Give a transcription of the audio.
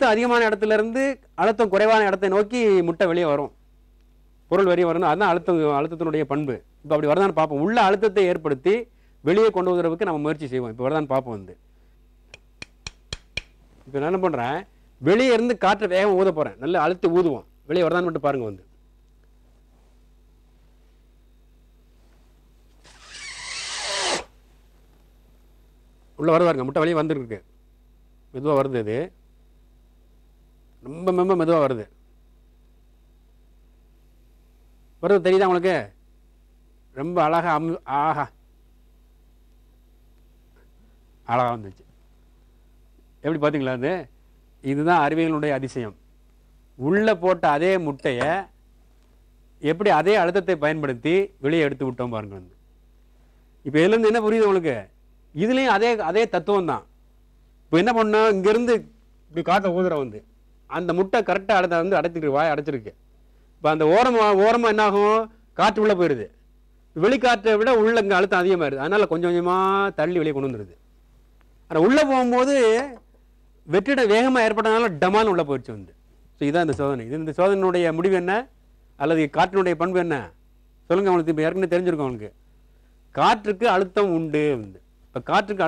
அழுத்தம் அதிகமான இடத்துல இருந்து அழுத்தம் குறைவான இடத்தை நோக்கி முட்டை வெளியே வரும் பொருள் வெளியே வரணும் அதுதான் அழுத்தம் அழுத்தத்தினுடைய பண்பு இப்போ அப்படி வரதான்னு பார்ப்போம் உள்ள அழுத்தத்தை ஏற்படுத்தி வெளியே கொண்டு வந்துறதுக்கு நம்ம முயற்சி செய்வோம் இப்போ வரதான் பார்ப்போம் வந்து இப்போ நான் என்ன பண்ணுறேன் வெளியே இருந்து காற்றை வேகம் ஊத போகிறேன் நல்லா அழுத்து ஊதுவோம் வெளியே வரதான் மட்டும் பாருங்கள் வந்து உள்ளே வருவாருங்க முட்டை வெளியே வந்துருக்கு மெதுவாக வருது அது ரொம்ப ரொம்ப மெதுவாக வருது வருது தெரியுதா உங்களுக்கு ரொம்ப அழகாக அம் ஆஹா அழகாக வந்துச்சு எப்படி பார்த்தீங்களா அது இதுதான் அறிவியலுடைய அதிசயம் உள்ளே போட்ட அதே முட்டையை எப்படி அதே அழுத்தத்தை பயன்படுத்தி வெளியே எடுத்து விட்டோம் பாருங்க வந்து இப்போ இதுலேருந்து என்ன புரியுது உங்களுக்கு இதுலேயும் அதே அதே தத்துவம் தான் இப்போ என்ன பண்ணோம் இங்கேருந்து இப்படி காற்றை ஊதுற வந்து அந்த முட்டை கரெக்டாக அடை வந்து அடைச்சிருக்கு வாய் அடைச்சிருக்கு இப்போ அந்த ஓரமாக ஓரமாக என்னாகும் காற்று உள்ளே போயிடுது வெளிக்காற்றை விட உள்ள இங்கே அழுத்தம் அதிகமாக இருக்குது அதனால் கொஞ்சம் கொஞ்சமாக தள்ளி வெளியே கொண்டு வந்துடுது ஆனால் உள்ளே போகும்போது வெற்றிடம் வேகமாக ஏற்பட்டதுனால டமான் உள்ளே போயிடுச்சு வந்து ஸோ இதுதான் இந்த சோதனை இது இந்த சோதனையுடைய முடிவு என்ன அல்லது காற்றினுடைய பண்பு என்ன சொல்லுங்கள் அவங்களுக்கு இப்போ ஏற்கனவே தெரிஞ்சிருக்கும் அவங்களுக்கு காற்றுக்கு அழுத்தம் உண்டு வந்து இப்போ காற்றுக்கு அழுத்தம்